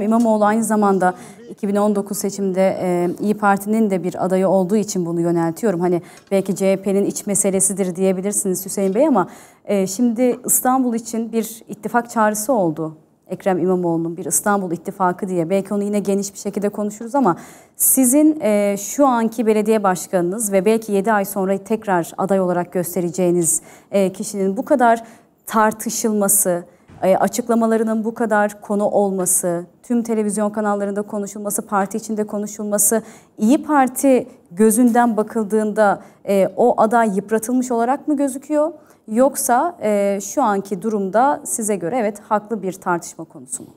İmamoğlu aynı zamanda 2019 seçimde e, İyi Parti'nin de bir adayı olduğu için bunu yöneltiyorum. Hani belki CHP'nin iç meselesidir diyebilirsiniz Hüseyin Bey ama e, şimdi İstanbul için bir ittifak çağrısı oldu. Ekrem İmamoğlu'nun bir İstanbul ittifakı diye. Belki onu yine geniş bir şekilde konuşuruz ama sizin e, şu anki belediye başkanınız ve belki 7 ay sonra tekrar aday olarak göstereceğiniz e, kişinin bu kadar tartışılması, ee, açıklamalarının bu kadar konu olması, tüm televizyon kanallarında konuşulması, parti içinde konuşulması, İyi Parti gözünden bakıldığında e, o aday yıpratılmış olarak mı gözüküyor? Yoksa e, şu anki durumda size göre evet haklı bir tartışma konusu mu?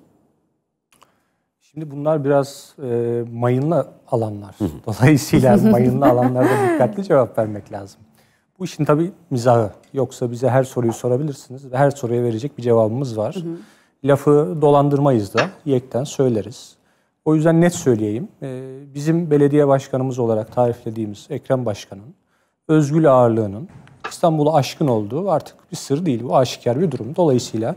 Şimdi bunlar biraz e, mayınlı alanlar. Dolayısıyla mayınlı alanlarda dikkatli cevap vermek lazım. Bu işin tabii mizahı. Yoksa bize her soruyu sorabilirsiniz ve her soruya verecek bir cevabımız var. Hı hı. Lafı dolandırmayız da, yekten söyleriz. O yüzden net söyleyeyim. E, bizim belediye başkanımız olarak tariflediğimiz Ekrem Başkan'ın özgül ağırlığının İstanbul'a aşkın olduğu artık bir sır değil. Bu aşikar bir durum. Dolayısıyla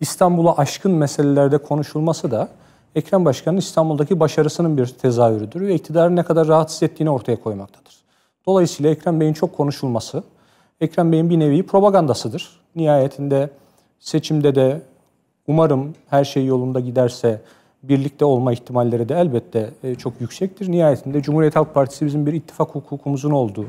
İstanbul'a aşkın meselelerde konuşulması da Ekrem Başkan'ın İstanbul'daki başarısının bir tezahürüdür ve iktidarı ne kadar rahatsız ettiğini ortaya koymaktadır. Dolayısıyla Ekrem Bey'in çok konuşulması, Ekrem Bey'in bir nevi propagandasıdır. Nihayetinde seçimde de umarım her şey yolunda giderse birlikte olma ihtimalleri de elbette e, çok yüksektir. Nihayetinde Cumhuriyet Halk Partisi bizim bir ittifak hukukumuzun olduğu,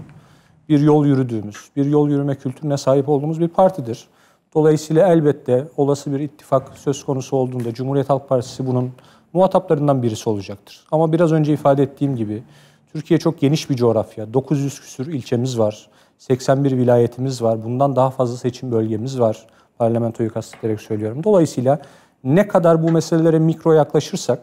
bir yol yürüdüğümüz, bir yol yürüme kültürüne sahip olduğumuz bir partidir. Dolayısıyla elbette olası bir ittifak söz konusu olduğunda Cumhuriyet Halk Partisi bunun muhataplarından birisi olacaktır. Ama biraz önce ifade ettiğim gibi Türkiye çok geniş bir coğrafya. 900 küsür ilçemiz var. 81 vilayetimiz var. Bundan daha fazla seçim bölgemiz var. Parlamentoyu kastederek söylüyorum. Dolayısıyla ne kadar bu meselelere mikro yaklaşırsak,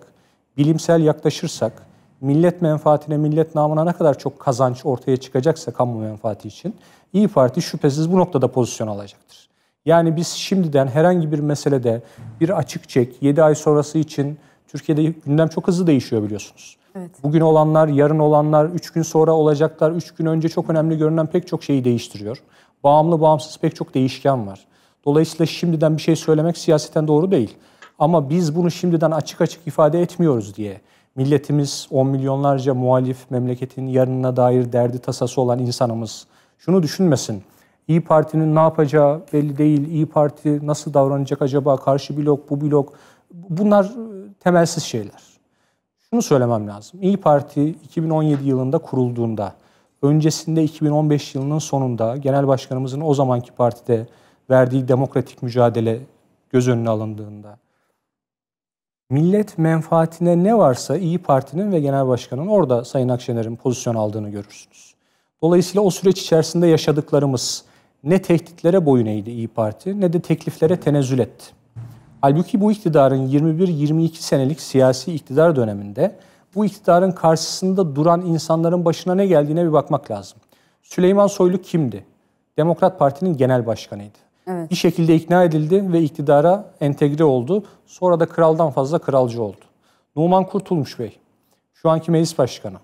bilimsel yaklaşırsak, millet menfaatine, millet namına ne kadar çok kazanç ortaya çıkacaksa kamu menfaati için İyi Parti şüphesiz bu noktada pozisyon alacaktır. Yani biz şimdiden herhangi bir meselede bir açık çek, 7 ay sonrası için Türkiye'de gündem çok hızlı değişiyor biliyorsunuz. Evet. Bugün olanlar, yarın olanlar, üç gün sonra olacaklar, üç gün önce çok önemli görünen pek çok şeyi değiştiriyor. Bağımlı bağımsız pek çok değişken var. Dolayısıyla şimdiden bir şey söylemek siyaseten doğru değil. Ama biz bunu şimdiden açık açık ifade etmiyoruz diye milletimiz, on milyonlarca muhalif memleketin yarınına dair derdi tasası olan insanımız şunu düşünmesin. İyi Parti'nin ne yapacağı belli değil. İyi Parti nasıl davranacak acaba? Karşı blok, bu blok. Bunlar temelsiz şeyler şunu söylemem lazım. İyi Parti 2017 yılında kurulduğunda, öncesinde 2015 yılının sonunda genel başkanımızın o zamanki partide verdiği demokratik mücadele göz önüne alındığında millet menfaatine ne varsa İyi Parti'nin ve genel başkanın orada Sayın Akşener'in pozisyon aldığını görürsünüz. Dolayısıyla o süreç içerisinde yaşadıklarımız ne tehditlere boyun eğdi İyi Parti ne de tekliflere tenezzül etti. Halbuki bu iktidarın 21-22 senelik siyasi iktidar döneminde bu iktidarın karşısında duran insanların başına ne geldiğine bir bakmak lazım. Süleyman Soylu kimdi? Demokrat Parti'nin genel başkanıydı. Evet. Bir şekilde ikna edildi ve iktidara entegre oldu. Sonra da kraldan fazla kralcı oldu. Numan Kurtulmuş Bey, şu anki meclis başkanı.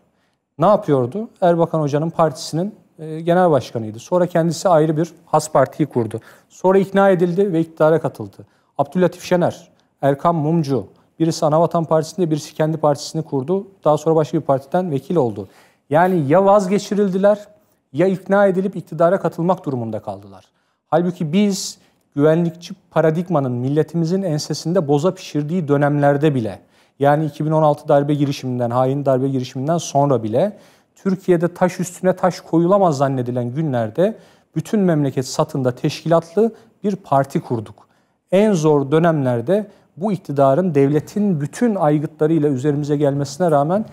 Ne yapıyordu? Erbakan Hoca'nın partisinin e, genel başkanıydı. Sonra kendisi ayrı bir has partiyi kurdu. Sonra ikna edildi ve iktidara katıldı. Abdülhatif Şener, Erkan Mumcu, birisi Anavatan Partisi'nde birisi kendi partisini kurdu. Daha sonra başka bir partiden vekil oldu. Yani ya vazgeçirildiler ya ikna edilip iktidara katılmak durumunda kaldılar. Halbuki biz güvenlikçi paradigmanın milletimizin ensesinde boza pişirdiği dönemlerde bile yani 2016 darbe girişiminden, hain darbe girişiminden sonra bile Türkiye'de taş üstüne taş koyulamaz zannedilen günlerde bütün memleket satında teşkilatlı bir parti kurduk en zor dönemlerde bu iktidarın devletin bütün aygıtlarıyla üzerimize gelmesine rağmen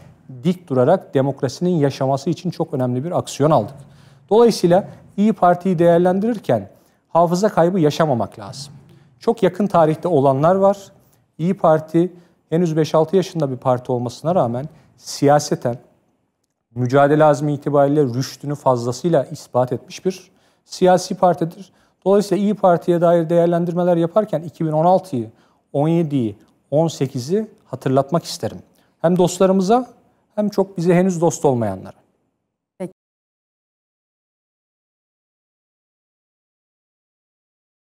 dik durarak demokrasinin yaşaması için çok önemli bir aksiyon aldık. Dolayısıyla İyi Parti'yi değerlendirirken hafıza kaybı yaşamamak lazım. Çok yakın tarihte olanlar var. İyi Parti henüz 5-6 yaşında bir parti olmasına rağmen siyaseten mücadele azmi itibariyle rüştünü fazlasıyla ispat etmiş bir siyasi partidir. Dolayısıyla İyi Parti'ye dair değerlendirmeler yaparken 2016'yı, 17'yi, 18'i hatırlatmak isterim. Hem dostlarımıza hem çok bize henüz dost olmayanlara.